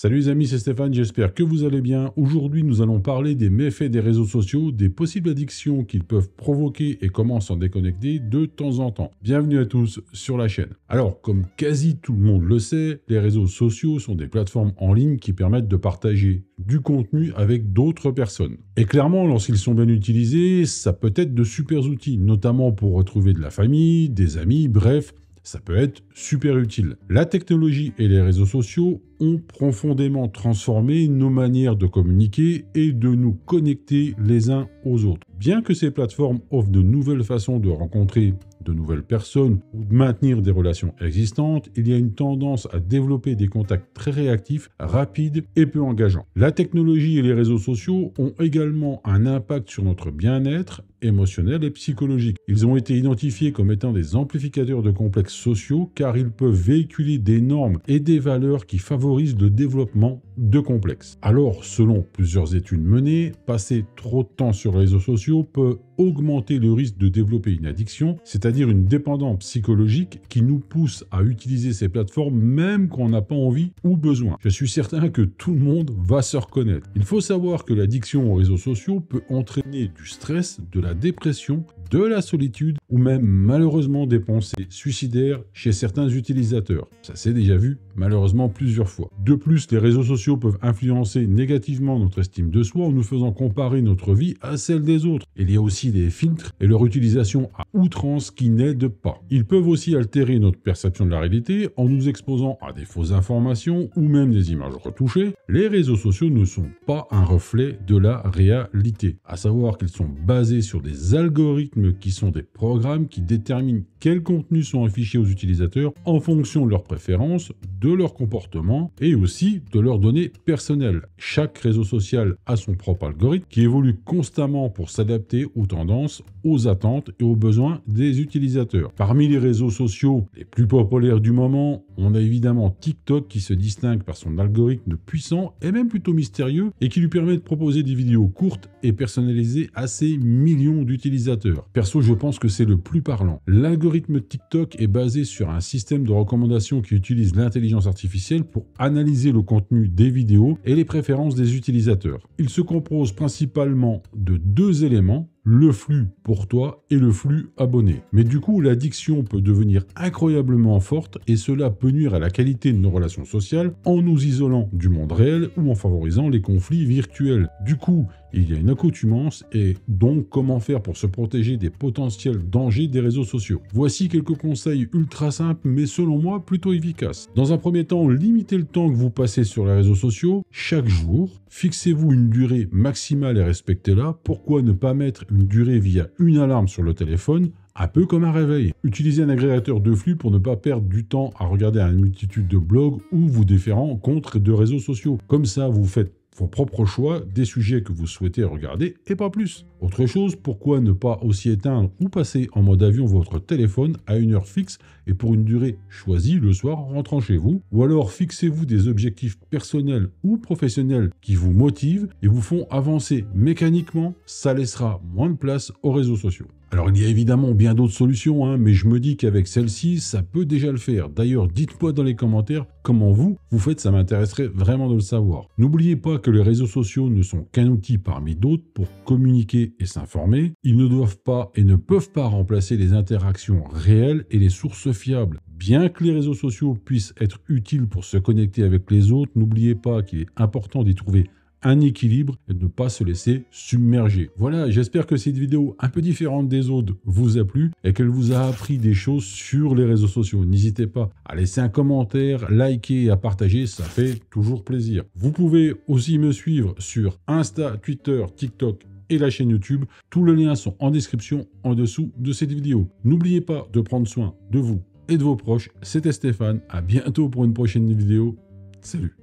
Salut les amis, c'est Stéphane, j'espère que vous allez bien. Aujourd'hui, nous allons parler des méfaits des réseaux sociaux, des possibles addictions qu'ils peuvent provoquer et comment s'en déconnecter de temps en temps. Bienvenue à tous sur la chaîne. Alors, comme quasi tout le monde le sait, les réseaux sociaux sont des plateformes en ligne qui permettent de partager du contenu avec d'autres personnes. Et clairement, lorsqu'ils sont bien utilisés, ça peut être de super outils, notamment pour retrouver de la famille, des amis, bref, ça peut être super utile. La technologie et les réseaux sociaux ont profondément transformé nos manières de communiquer et de nous connecter les uns aux autres. Bien que ces plateformes offrent de nouvelles façons de rencontrer de nouvelles personnes ou de maintenir des relations existantes, il y a une tendance à développer des contacts très réactifs, rapides et peu engageants. La technologie et les réseaux sociaux ont également un impact sur notre bien-être émotionnels et psychologiques. Ils ont été identifiés comme étant des amplificateurs de complexes sociaux car ils peuvent véhiculer des normes et des valeurs qui favorisent le développement de complexes. Alors, selon plusieurs études menées, passer trop de temps sur les réseaux sociaux peut augmenter le risque de développer une addiction, c'est-à-dire une dépendance psychologique qui nous pousse à utiliser ces plateformes même quand on n'a pas envie ou besoin. Je suis certain que tout le monde va se reconnaître. Il faut savoir que l'addiction aux réseaux sociaux peut entraîner du stress, de la dépression, de la solitude ou même malheureusement des pensées suicidaires chez certains utilisateurs. Ça s'est déjà vu malheureusement plusieurs fois. De plus, les réseaux sociaux peuvent influencer négativement notre estime de soi en nous faisant comparer notre vie à celle des autres. Il y a aussi des filtres et leur utilisation à outrance qui n'aident pas. Ils peuvent aussi altérer notre perception de la réalité en nous exposant à des fausses informations ou même des images retouchées. Les réseaux sociaux ne sont pas un reflet de la réalité, à savoir qu'ils sont basés sur des algorithmes qui sont des programmes qui déterminent quels contenus sont affichés aux utilisateurs en fonction de leurs préférences, de leur comportement et aussi de leurs données personnelles. Chaque réseau social a son propre algorithme qui évolue constamment pour s'adapter aux tendances, aux attentes et aux besoins des utilisateurs. Parmi les réseaux sociaux les plus populaires du moment, on a évidemment TikTok qui se distingue par son algorithme puissant et même plutôt mystérieux et qui lui permet de proposer des vidéos courtes et personnalisées à ses millions d'utilisateurs. Perso, je pense que c'est le plus parlant. L'algorithme TikTok est basé sur un système de recommandation qui utilise l'intelligence artificielle pour analyser le contenu des vidéos et les préférences des utilisateurs. Il se compose principalement de deux éléments le flux pour toi et le flux abonné. Mais du coup, l'addiction peut devenir incroyablement forte et cela peut nuire à la qualité de nos relations sociales en nous isolant du monde réel ou en favorisant les conflits virtuels. Du coup, il y a une accoutumance et donc comment faire pour se protéger des potentiels dangers des réseaux sociaux. Voici quelques conseils ultra simples mais selon moi plutôt efficaces. Dans un premier temps, limitez le temps que vous passez sur les réseaux sociaux chaque jour. Fixez-vous une durée maximale et respectez-la. Pourquoi ne pas mettre une durée via une alarme sur le téléphone, un peu comme un réveil. Utilisez un agrégateur de flux pour ne pas perdre du temps à regarder une multitude de blogs ou vous déférant contre de réseaux sociaux. Comme ça, vous faites vos propres choix des sujets que vous souhaitez regarder et pas plus. Autre chose, pourquoi ne pas aussi éteindre ou passer en mode avion votre téléphone à une heure fixe et pour une durée choisie le soir en rentrant chez vous Ou alors fixez-vous des objectifs personnels ou professionnels qui vous motivent et vous font avancer mécaniquement, ça laissera moins de place aux réseaux sociaux. Alors il y a évidemment bien d'autres solutions, hein, mais je me dis qu'avec celle-ci, ça peut déjà le faire. D'ailleurs, dites-moi dans les commentaires comment vous, vous faites, ça m'intéresserait vraiment de le savoir. N'oubliez pas que les réseaux sociaux ne sont qu'un outil parmi d'autres pour communiquer et s'informer. Ils ne doivent pas et ne peuvent pas remplacer les interactions réelles et les sources fiables. Bien que les réseaux sociaux puissent être utiles pour se connecter avec les autres, n'oubliez pas qu'il est important d'y trouver un équilibre et ne pas se laisser submerger. Voilà, j'espère que cette vidéo un peu différente des autres vous a plu et qu'elle vous a appris des choses sur les réseaux sociaux. N'hésitez pas à laisser un commentaire, liker et à partager, ça fait toujours plaisir. Vous pouvez aussi me suivre sur Insta, Twitter, TikTok et la chaîne YouTube. Tous les liens sont en description en dessous de cette vidéo. N'oubliez pas de prendre soin de vous et de vos proches. C'était Stéphane, à bientôt pour une prochaine vidéo. Salut